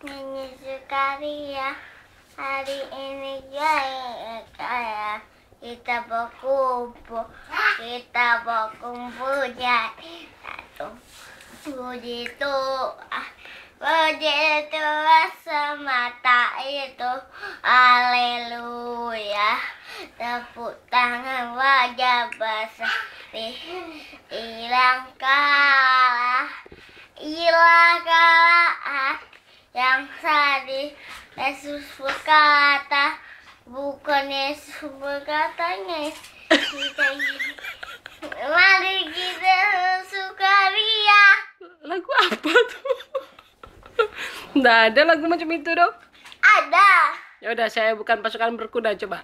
Mini sekali ya hari ini ya kaya kita berkumpul kita berkumpul ya. satu begitu, begitu puji Tuhan semata itu Haleluya tepuk tangan wajah basah hilangkan kala yang tadi Yesus berkata bukan Yesus berkatanya kita mari kita sukaria lagu apa tuh nggak ada lagu macam itu dong ada ya udah saya bukan pasukan berkuda coba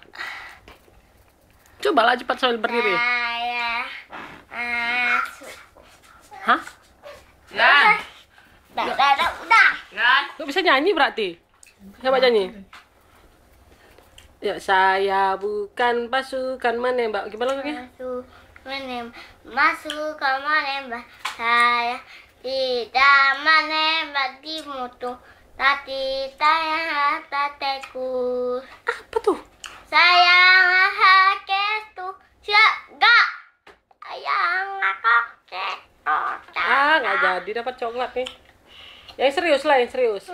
cobalah cepat sambil berdiri nah, ya. Nah, Hah? Kok bisa nyanyi berarti? Coba nyanyi. Ya, saya bukan pasukan menembak. Gimana lagunya? Masuk menembak. nih menembak. Saya tidak menembak di mutu. Tapi saya tateku. Apa tuh? Saya hake tuh. saya Sayang aku Ah, nggak jadi dapat coklat nih. Yang serius lah, yang serius.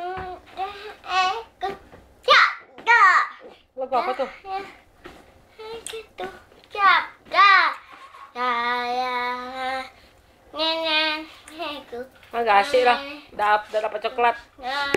Lagu apa tuh? Gitu. Jaga. Saya nenek. Enggak asik lah. Dapat dapat coklat. Nah.